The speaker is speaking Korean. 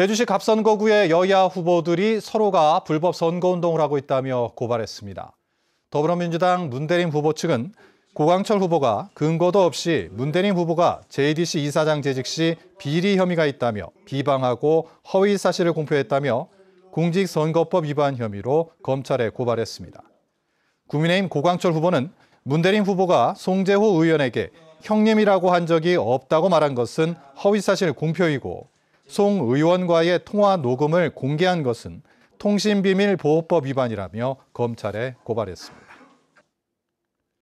제주시 갑선거구의 여야 후보들이 서로가 불법 선거운동을 하고 있다며 고발했습니다. 더불어민주당 문대림 후보 측은 고광철 후보가 근거도 없이 문대림 후보가 JDC 이사장 재직 시 비리 혐의가 있다며 비방하고 허위 사실을 공표했다며 공직선거법 위반 혐의로 검찰에 고발했습니다. 국민의힘 고광철 후보는 문대림 후보가 송재호 의원에게 형님이라고 한 적이 없다고 말한 것은 허위사실 공표이고 송 의원과의 통화 녹음을 공개한 것은 통신비밀보호법 위반이라며 검찰에 고발했습니다.